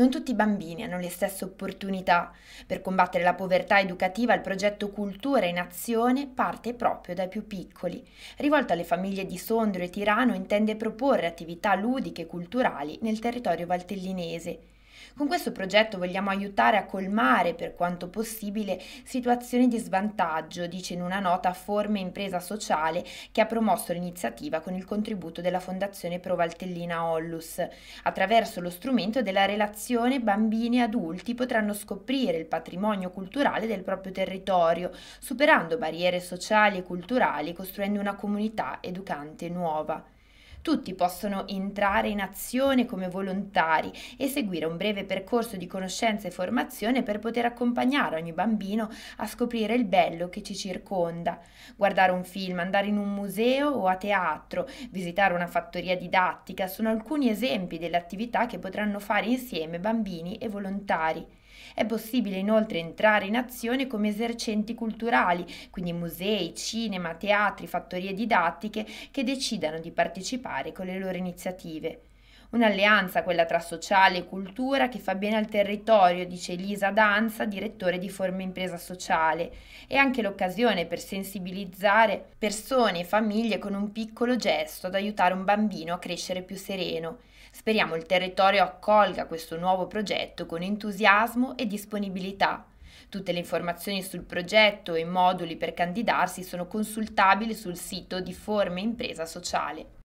Non tutti i bambini hanno le stesse opportunità. Per combattere la povertà educativa il progetto Cultura in Azione parte proprio dai più piccoli. Rivolto alle famiglie di Sondrio e Tirano intende proporre attività ludiche e culturali nel territorio valtellinese con questo progetto vogliamo aiutare a colmare per quanto possibile situazioni di svantaggio, dice in una nota Forme Impresa Sociale che ha promosso l'iniziativa con il contributo della Fondazione Pro Valtellina Ollus. Attraverso lo strumento della relazione bambini e adulti potranno scoprire il patrimonio culturale del proprio territorio, superando barriere sociali e culturali, costruendo una comunità educante nuova. Tutti possono entrare in azione come volontari e seguire un breve percorso di conoscenza e formazione per poter accompagnare ogni bambino a scoprire il bello che ci circonda. Guardare un film, andare in un museo o a teatro, visitare una fattoria didattica sono alcuni esempi delle attività che potranno fare insieme bambini e volontari. È possibile inoltre entrare in azione come esercenti culturali, quindi musei, cinema, teatri, fattorie didattiche che decidano di partecipare con le loro iniziative. Un'alleanza, quella tra sociale e cultura, che fa bene al territorio, dice Elisa Danza, direttore di Forma Impresa Sociale. È anche l'occasione per sensibilizzare persone e famiglie con un piccolo gesto ad aiutare un bambino a crescere più sereno. Speriamo il territorio accolga questo nuovo progetto con entusiasmo e disponibilità. Tutte le informazioni sul progetto e i moduli per candidarsi sono consultabili sul sito di Forme Impresa Sociale.